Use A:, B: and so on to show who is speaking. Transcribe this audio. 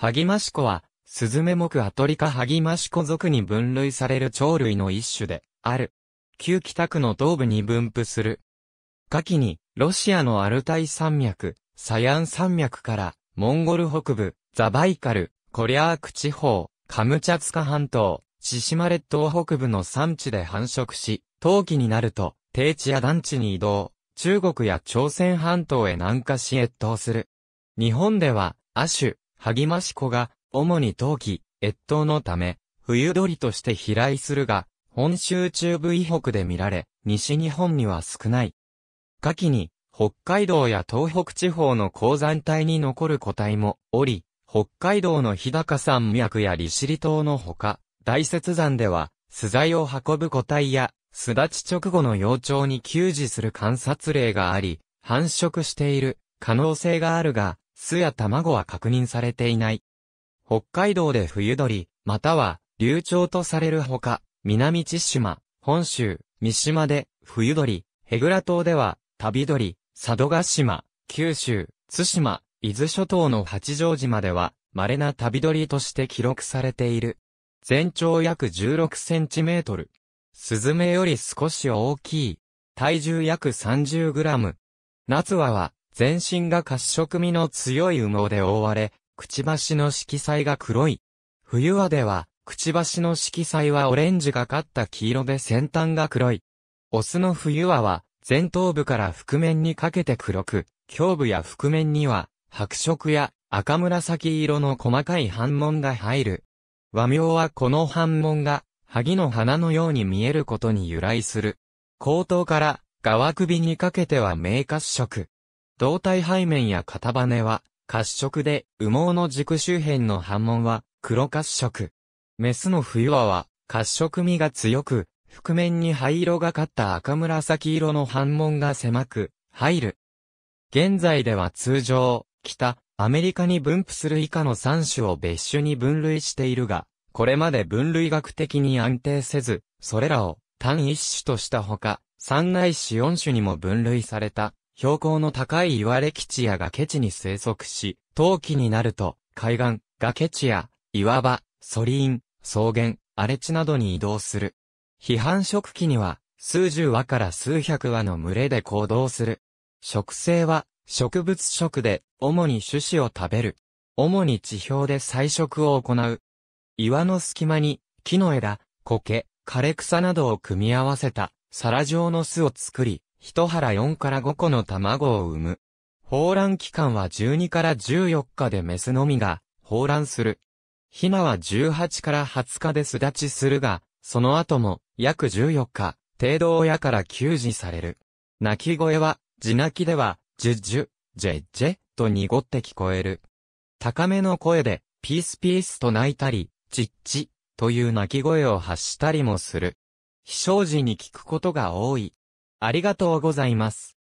A: ハギマシコは、スズメ目アトリカハギマシコ属に分類される鳥類の一種で、ある。旧北区の東部に分布する。夏季に、ロシアのアルタイ山脈、サヤン山脈から、モンゴル北部、ザバイカル、コリャーク地方、カムチャツカ半島、チシマ列島北部の山地で繁殖し、冬季になると、低地や団地に移動、中国や朝鮮半島へ南下し越冬する。日本では、亜種、萩まし子が、主に冬季、越冬のため、冬鳥として飛来するが、本州中部以北で見られ、西日本には少ない。夏季に、北海道や東北地方の高山帯に残る個体もおり、北海道の日高山脈や利尻島のほか、大雪山では、巣材を運ぶ個体や、巣立ち直後の幼鳥に給仕する観察例があり、繁殖している可能性があるが、巣や卵は確認されていない。北海道で冬鳥、または、流鳥とされるほか、南千島、本州、三島で、冬鳥、ヘグラ島では、旅鳥、佐渡島、九州、津島、伊豆諸島の八丈島では、稀な旅鳥として記録されている。全長約16センチメートル。スズメより少し大きい。体重約30グラム。夏はは、全身が褐色味の強い羽毛で覆われ、くちばしの色彩が黒い。冬はでは、くちばしの色彩はオレンジがかった黄色で先端が黒い。オスの冬はは、前頭部から覆面にかけて黒く、胸部や覆面には、白色や赤紫色の細かい反紋が入る。和名はこの反紋が、萩の花のように見えることに由来する。口頭から、側首にかけては明褐色。胴体背面や肩羽は、褐色で、羽毛の軸周辺の反紋は、黒褐色。メスの冬は、褐色味が強く、覆面に灰色がかった赤紫色の反紋が狭く、入る。現在では通常、北、アメリカに分布する以下の3種を別種に分類しているが、これまで分類学的に安定せず、それらを単一種としたほか、三内種4種にも分類された標高の高い岩歴地や崖地に生息し、冬季になると、海岸、崖地や、岩場、ソリン、草原、荒れ地などに移動する。批判食器には、数十羽から数百羽の群れで行動する。食性は、植物食で、主に種子を食べる。主に地表で採食を行う。岩の隙間に、木の枝、苔、枯れ草などを組み合わせた、皿状の巣を作り、一腹4から5個の卵を産む。放卵期間は12から14日でメスのみが放卵する。ヒナは18から20日で巣立ちするが、その後も約14日、程度親から給仕される。鳴き声は、地鳴きでは、ジュッジュ、ジェッジェと濁って聞こえる。高めの声で、ピースピースと鳴いたり、チッチという鳴き声を発したりもする。非正時に聞くことが多い。ありがとうございます。